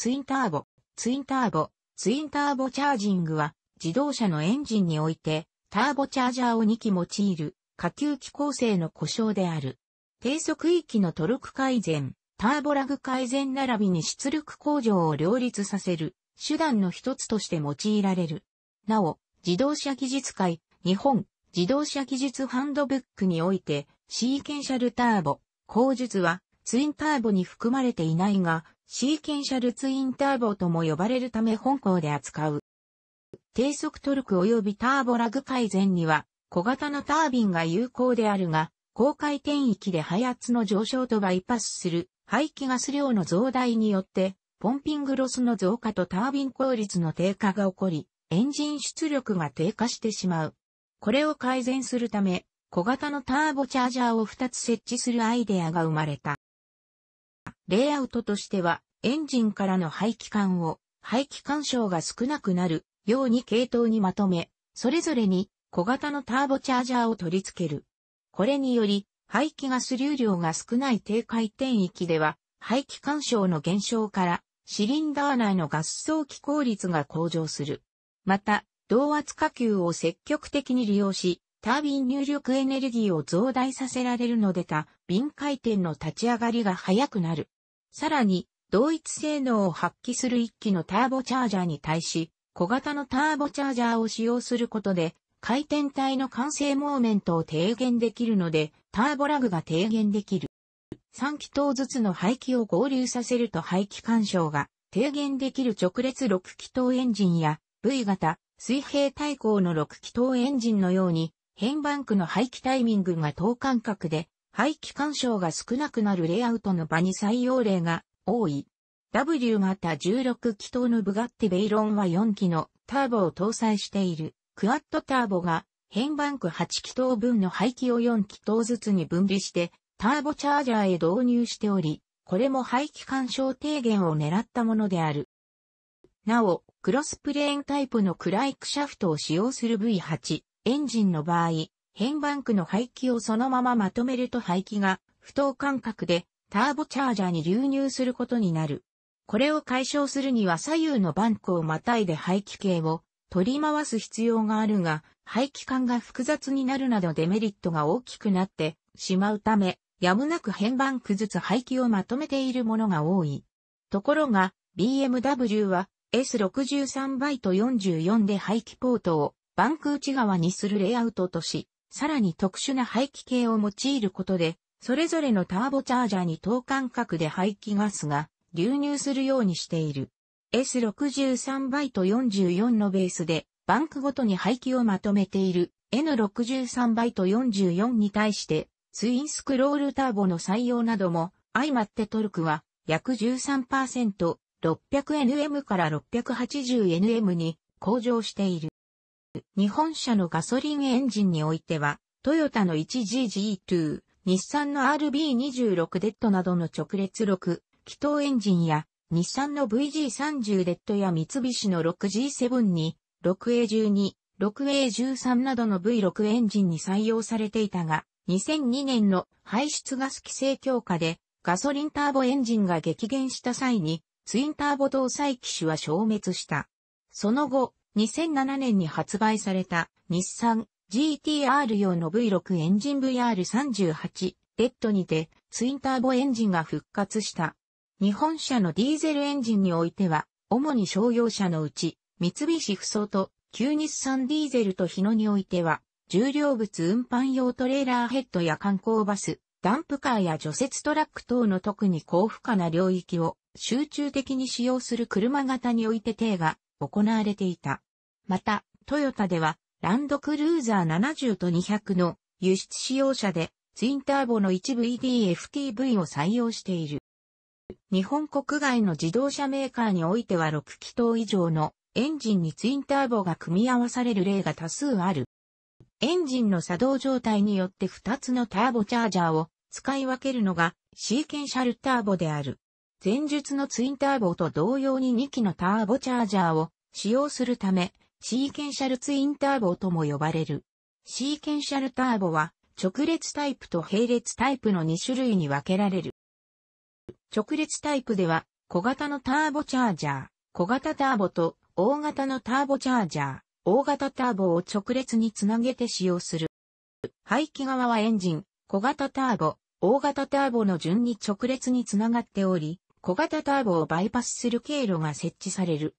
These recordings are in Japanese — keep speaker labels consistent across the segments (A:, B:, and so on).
A: ツインターボ、ツインターボ、ツインターボチャージングは自動車のエンジンにおいてターボチャージャーを2機用いる下級機構成の故障である。低速域のトルク改善、ターボラグ改善並びに出力向上を両立させる手段の一つとして用いられる。なお、自動車技術会、日本自動車技術ハンドブックにおいてシーケンシャルターボ、工述はツインターボに含まれていないが、シーケンシャルツインターボとも呼ばれるため本校で扱う。低速トルク及びターボラグ改善には小型のタービンが有効であるが、高回転域で配圧の上昇とバイパスする排気ガス量の増大によって、ポンピングロスの増加とタービン効率の低下が起こり、エンジン出力が低下してしまう。これを改善するため、小型のターボチャージャーを2つ設置するアイデアが生まれた。レイアウトとしては、エンジンからの排気管を、排気干渉が少なくなるように系統にまとめ、それぞれに小型のターボチャージャーを取り付ける。これにより、排気ガス流量が少ない低回転域では、排気干渉の減少から、シリンダー内のガス早機効率が向上する。また、同圧火球を積極的に利用し、タービン入力エネルギーを増大させられるのでた、瓶回転の立ち上がりが早くなる。さらに、同一性能を発揮する一機のターボチャージャーに対し、小型のターボチャージャーを使用することで、回転体の完成モーメントを低減できるので、ターボラグが低減できる。3気筒ずつの排気を合流させると排気干渉が低減できる直列6気筒エンジンや V 型水平対向の6気筒エンジンのように変番区の排気タイミングが等間隔で排気干渉が少なくなるレイアウトの場に採用例が多い。W 型16気筒のブガッティベイロンは4機のターボを搭載しているクアッドターボが変バンク8気筒分の排気を4気筒ずつに分離してターボチャージャーへ導入しており、これも排気干渉低減を狙ったものである。なお、クロスプレーンタイプのクライクシャフトを使用する V8 エンジンの場合、変バンクの排気をそのまままとめると排気が不等間隔でターボチャージャーに流入することになる。これを解消するには左右のバンクをまたいで排気系を取り回す必要があるが、排気管が複雑になるなどデメリットが大きくなってしまうため、やむなく変番区ずつ排気をまとめているものが多い。ところが、BMW は S63 バイト44で排気ポートをバンク内側にするレイアウトとし、さらに特殊な排気系を用いることで、それぞれのターボチャージャーに等間隔で排気ガスが流入するようにしている。S63 バイト44のベースで、バンクごとに排気をまとめている N63 バイト44に対して、ツインスクロールターボの採用なども、相まってトルクは約13%、600nm から 680nm に向上している。日本車のガソリンエンジンにおいては、トヨタの 1GG2、日産の RB26 デッドなどの直列6、気筒エンジンや、日産の VG30 デッドや三菱の 6G7 に、6A12、6A13 などの V6 エンジンに採用されていたが、2002年の排出ガス規制強化で、ガソリンターボエンジンが激減した際に、ツインターボ搭載機種は消滅した。その後、2007年に発売された日産 GTR 用の V6 エンジン VR38 レッドにてツインターボエンジンが復活した。日本車のディーゼルエンジンにおいては、主に商用車のうち、三菱ふそうと旧日産ディーゼルと日野においては、重量物運搬用トレーラーヘッドや観光バス、ダンプカーや除雪トラック等の特に高負荷な領域を集中的に使用する車型において艇が行われていた。また、トヨタでは、ランドクルーザー70と200の輸出使用車で、ツインターボの一部 EDFTV を採用している。日本国外の自動車メーカーにおいては6気筒以上のエンジンにツインターボが組み合わされる例が多数ある。エンジンの作動状態によって2つのターボチャージャーを使い分けるのがシーケンシャルターボである。前述のツインターボと同様に2機のターボチャージャーを使用するため、シーケンシャルツインターボとも呼ばれる。シーケンシャルターボは、直列タイプと並列タイプの2種類に分けられる。直列タイプでは、小型のターボチャージャー、小型ターボと大型のターボチャージャー、大型ターボを直列につなげて使用する。排気側はエンジン、小型ターボ、大型ターボの順に直列につながっており、小型ターボをバイパスする経路が設置される。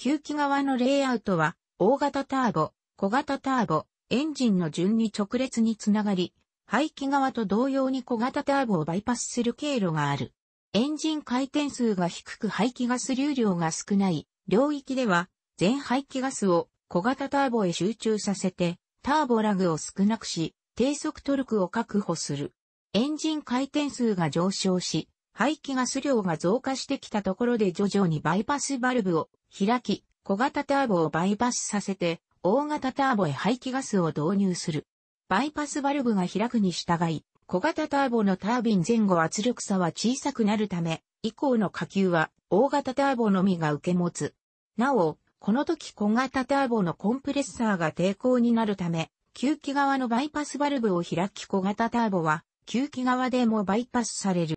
A: 吸気側のレイアウトは、大型ターボ、小型ターボ、エンジンの順に直列につながり、排気側と同様に小型ターボをバイパスする経路がある。エンジン回転数が低く排気ガス流量が少ない領域では、全排気ガスを小型ターボへ集中させて、ターボラグを少なくし、低速トルクを確保する。エンジン回転数が上昇し、排気ガス量が増加してきたところで徐々にバイパスバルブを開き、小型ターボをバイパスさせて、大型ターボへ排気ガスを導入する。バイパスバルブが開くに従い、小型ターボのタービン前後圧力差は小さくなるため、以降の下級は大型ターボのみが受け持つ。なお、この時小型ターボのコンプレッサーが抵抗になるため、吸気側のバイパスバルブを開き小型ターボは、吸気側でもバイパスされる。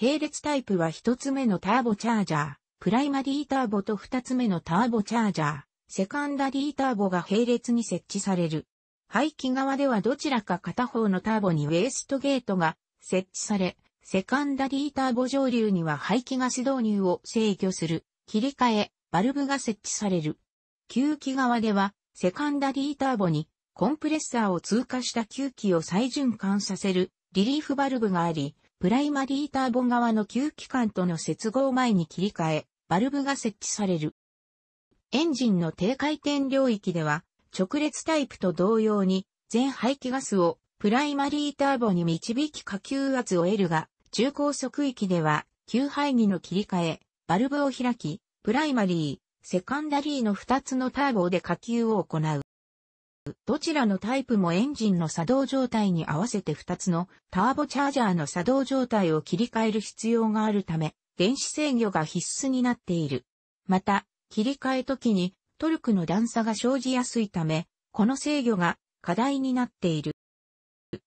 A: 並列タイプは一つ目のターボチャージャー。プライマディーターボと2つ目のターボチャージャー、セカンダディーターボが並列に設置される。排気側ではどちらか片方のターボにウェストゲートが設置され、セカンダディーターボ上流には排気ガス導入を制御する、切り替え、バルブが設置される。吸気側では、セカンダディーターボにコンプレッサーを通過した吸気を再循環させるリリーフバルブがあり、プライマリーターボ側の吸気管との接合前に切り替え、バルブが設置される。エンジンの低回転領域では、直列タイプと同様に、全排気ガスをプライマリーターボに導き下級圧を得るが、中高速域では、吸排気の切り替え、バルブを開き、プライマリー、セカンダリーの2つのターボで下級を行う。どちらのタイプもエンジンの作動状態に合わせて2つのターボチャージャーの作動状態を切り替える必要があるため、電子制御が必須になっている。また、切り替え時にトルクの段差が生じやすいため、この制御が課題になっている。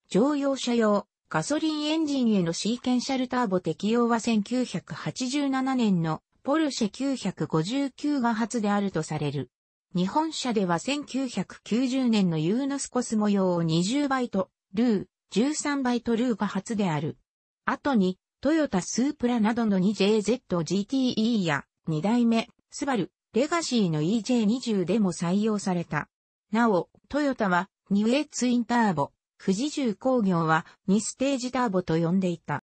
A: 乗用車用、ガソリンエンジンへのシーケンシャルターボ適用は1987年のポルシェ959が初であるとされる。日本社では1990年のユーノスコス模様を20バイト、ルー、13バイトルーが初である。後に、トヨタスープラなどの 2JZGTE や、2代目、スバル、レガシーの EJ20 でも採用された。なお、トヨタは、ニューエツインターボ、富士重工業はニステージターボと呼んでいた。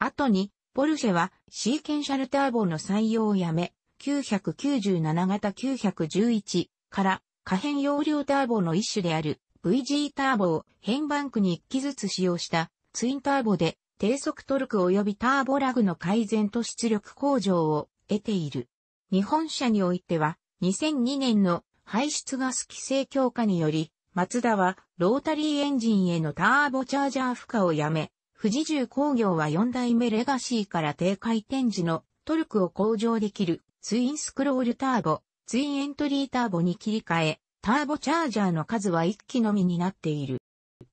A: 後に、ポルシェはシーケンシャルターボの採用をやめ、997型911から可変容量ターボの一種である VG ターボを変バンクに1機ずつ使用したツインターボで低速トルク及びターボラグの改善と出力向上を得ている。日本車においては2002年の排出ガス規制強化により、マツダはロータリーエンジンへのターボチャージャー負荷をやめ、富士重工業は4代目レガシーから低回転時のトルクを向上できるツインスクロールターボ、ツインエントリーターボに切り替え、ターボチャージャーの数は1機のみになっている。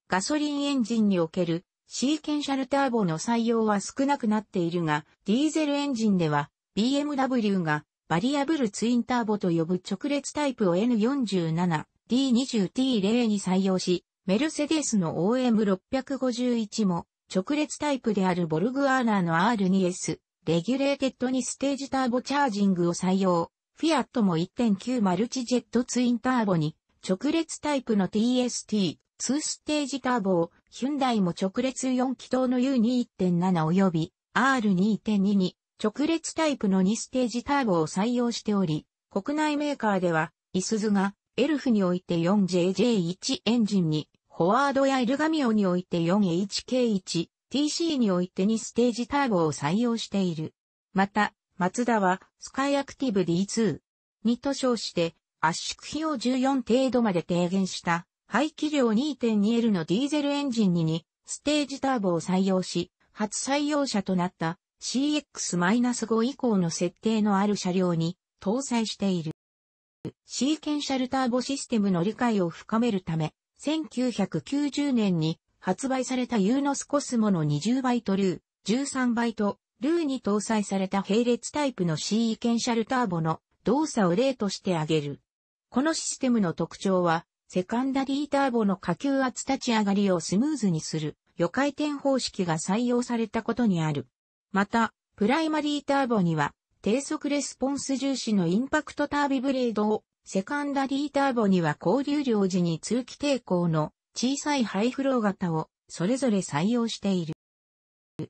A: ガソリンエンジンにおけるシーケンシャルターボの採用は少なくなっているが、ディーゼルエンジンでは BMW がバリアブルツインターボと呼ぶ直列タイプを N47、D20T0 に採用し、メルセデスの OM651 も直列タイプであるボルグアーナーの R2S、レギュレーテッドにステージターボチャージングを採用。フィアットも1.9マルチジェットツインターボに直列タイプの TST、2ステージターボを、ヒュンダイも直列4気筒の U2.7 及び R2.2 に直列タイプの2ステージターボを採用しており、国内メーカーでは、イスズがエルフにおいて 4JJ1 エンジンに、フォワードやエルガミオにおいて 4HK1 TC において2ステージターボを採用している。また、マツダは、スカイアクティブ D2 にと称して、圧縮費を14程度まで低減した、排気量 2.2L のディーゼルエンジンにステージターボを採用し、初採用車となった CX-5 以降の設定のある車両に搭載している。シーケンシャルターボシステムの理解を深めるため、1990年に発売されたユーノスコスモの20イトルー、13イト、ルーに搭載された並列タイプの C イケンシャルターボの動作を例として挙げる。このシステムの特徴は、セカンダリーターボの下級圧立ち上がりをスムーズにする、予回転方式が採用されたことにある。また、プライマリーターボには、低速レスポンス重視のインパクトタービブレードを、セカンダリーターボには交流量時に通気抵抗の小さいハイフロー型をそれぞれ採用している。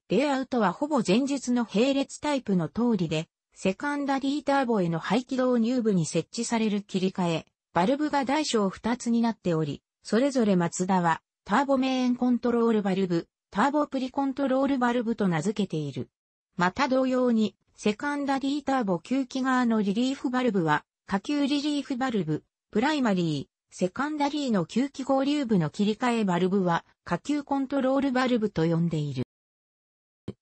A: レイアウトはほぼ前述の並列タイプの通りで、セカンダリーターボへの排気導入部に設置される切り替え、バルブが大小2つになっており、それぞれマツダは、ターボメインコントロールバルブ、ターボプリコントロールバルブと名付けている。また同様に、セカンダリーターボ吸気側のリリーフバルブは、下級リリーフバルブ、プライマリー、セカンダリーの吸気合流部の切り替えバルブは、下級コントロールバルブと呼んでいる。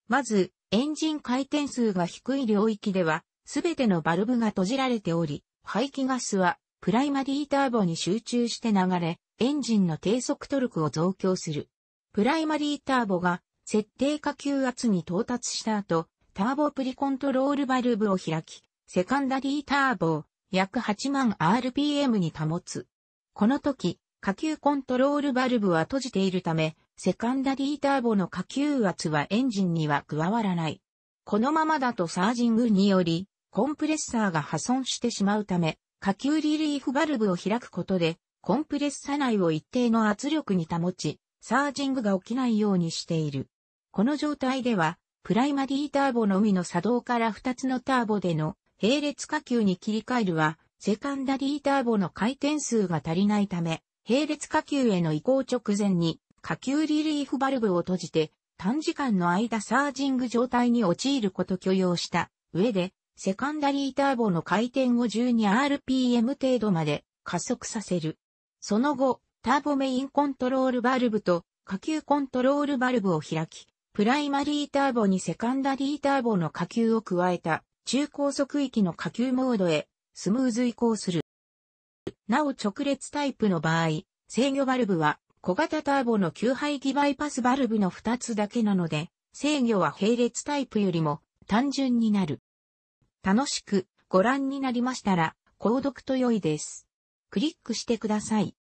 A: まず、エンジン回転数が低い領域では、すべてのバルブが閉じられており、排気ガスは、プライマリーターボに集中して流れ、エンジンの低速トルクを増強する。プライマリーターボが、設定下級圧に到達した後、ターボプリコントロールバルブを開き、セカンダリーターボを約8万 RPM に保つ。この時、下級コントロールバルブは閉じているため、セカンダリーターボの下級圧はエンジンには加わらない。このままだとサージングにより、コンプレッサーが破損してしまうため、下級リリーフバルブを開くことで、コンプレッサ内を一定の圧力に保ち、サージングが起きないようにしている。この状態では、プライマリーターボのみの作動から2つのターボでの並列下級に切り替えるはセカンダリーターボの回転数が足りないため、並列下級への移行直前に下級リリーフバルブを閉じて短時間の間サージング状態に陥ること許容した上で、セカンダリーターボの回転を 12rpm 程度まで加速させる。その後、ターボメインコントロールバルブと下級コントロールバルブを開き、プライマリーターボにセカンダリーターボの下級を加えた中高速域の下級モードへスムーズ移行する。なお直列タイプの場合、制御バルブは小型ターボの吸排気バイパスバルブの2つだけなので、制御は並列タイプよりも単純になる。楽しくご覧になりましたら、購読と良いです。クリックしてください。